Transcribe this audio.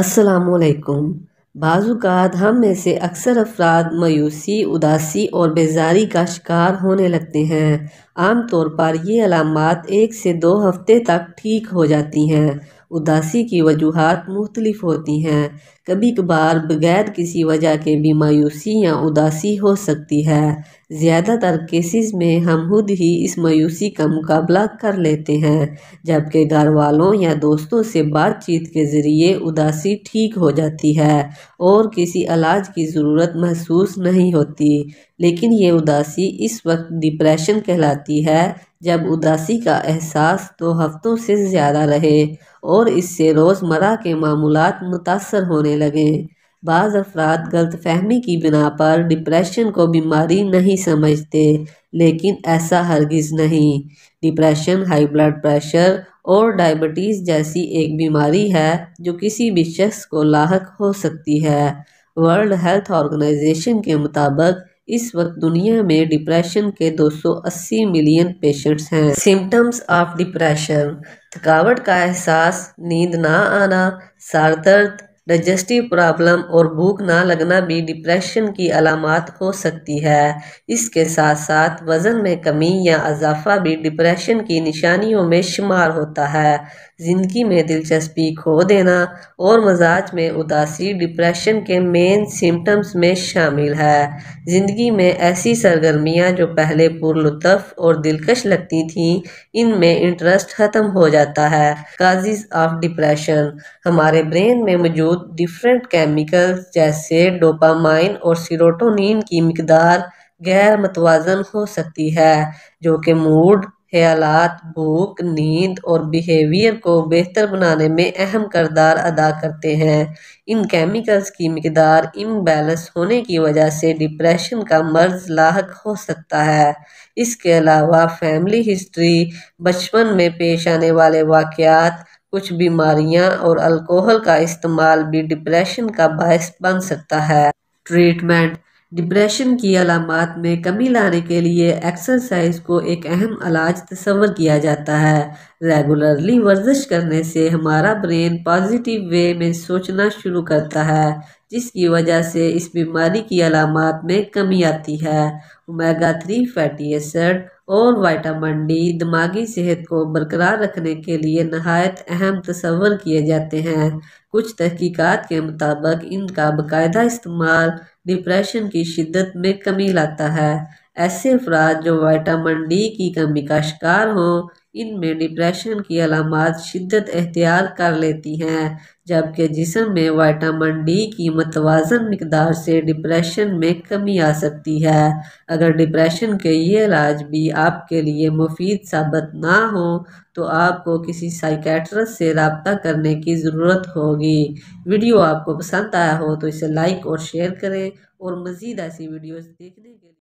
असलकुम बाज़ात हम में से अक्सर अफराद मायूसी उदासी और बेजारी का शिकार होने लगते हैं आमतौर पर ये अलामत एक से दो हफ्ते तक ठीक हो जाती हैं उदासी की वजूहत मुख्तलिफ होती हैं कभी कभार बग़ैर किसी वजह के भी मायूसी या उदासी हो सकती है ज़्यादातर केसेस में हम खुद ही इस मायूसी का मुकाबला कर लेते हैं जबकि घर वालों या दोस्तों से बातचीत के ज़रिए उदासी ठीक हो जाती है और किसी इलाज की ज़रूरत महसूस नहीं होती लेकिन ये उदासी इस वक्त डिप्रेशन कहलाती है जब उदासी का एहसास दो तो हफ्तों से ज़्यादा रहे और इससे रोज़मर्रा के मामूल मुतासर होने लगे बाज़ अफराद गलत फहमी की बिना पर डिप्रेशन को बीमारी नहीं समझते लेकिन ऐसा हरगिज़ नहीं डिप्रेशन हाई ब्लड प्रेशर और डायबिटीज़ जैसी एक बीमारी है जो किसी भी शख्स को लाक हो सकती है वर्ल्ड हेल्थ ऑर्गेनाइजेशन के मुताबिक इस वक्त दुनिया में डिप्रेशन के 280 मिलियन पेशेंट्स हैं सिम्टम्स ऑफ डिप्रेशन थकावट का एहसास नींद ना आना सर दर्द डाइजेस्टिव प्रॉब्लम और भूख ना लगना भी डिप्रेशन की अलामत हो सकती है इसके साथ साथ वज़न में कमी या अजाफा भी डिप्रेशन की निशानियों में शुमार होता है ज़िंदगी में दिलचस्पी खो देना और मजाज में उदासी डिप्रेशन के मेन सिम्टम्स में शामिल है ज़िंदगी में ऐसी सरगर्मियाँ जो पहले पुरलुत्फ़ और दिलकश लगती थीं इनमें इंटरेस्ट ख़त्म हो जाता है काजिज़ ऑफ डिप्रेशन हमारे ब्रेन में मौजूद जो डिफरेंट केमिकल्स जैसे डोपामाइन और सीरोटोनिन की मकदार गैर मतवाजन हो सकती है जो कि मूड ख्याल भूख नींद और बिहेवियर को बेहतर बनाने में अहम करदार अदा करते हैं इन केमिकल्स की मकदार इम्बेलेंस होने की वजह से डिप्रेशन का मर्ज लाक हो सकता है इसके अलावा फैमिली हिस्ट्री बचपन में पेश आने वाले वाक़ात कुछ बीमारियां और अल्कोहल का इस्तेमाल भी डिप्रेशन का बायस बन सकता है ट्रीटमेंट डिप्रेशन की अलामत में कमी लाने के लिए एक्सरसाइज को एक अहम इलाज तस्वर किया जाता है रेगुलरली वर्जिश करने से हमारा ब्रेन पॉजिटिव वे में सोचना शुरू करता है जिसकी वजह से इस बीमारी की अलामत में कमी आती है ओमेगा थ्री फैटी एसिड और वाइटामिन डी दिमागी सेहत को बरकरार रखने के लिए नहायत अहम तस्वर किए जाते हैं कुछ तहकीकात के मुताबिक इनका बाकायदा इस्तेमाल डिप्रेशन की शिद्दत में कमी लाता है ऐसे अफराद जो वाइटामिन डी की कमी का शिकार हों इनमें डिप्रेशन की अलामत शिद्दत एहतियात कर लेती हैं जबकि जिसम में वाइटामिन डी की मतवाजन मकदार से डिप्रेशन में कमी आ सकती है अगर डिप्रेशन के ये इलाज भी आपके लिए मुफीद साबित ना हो तो आपको किसी साइकेट्रस से रबता करने की ज़रूरत होगी वीडियो आपको पसंद आया हो तो इसे लाइक और शेयर करें और मज़ीद ऐसी वीडियोज़ देखने के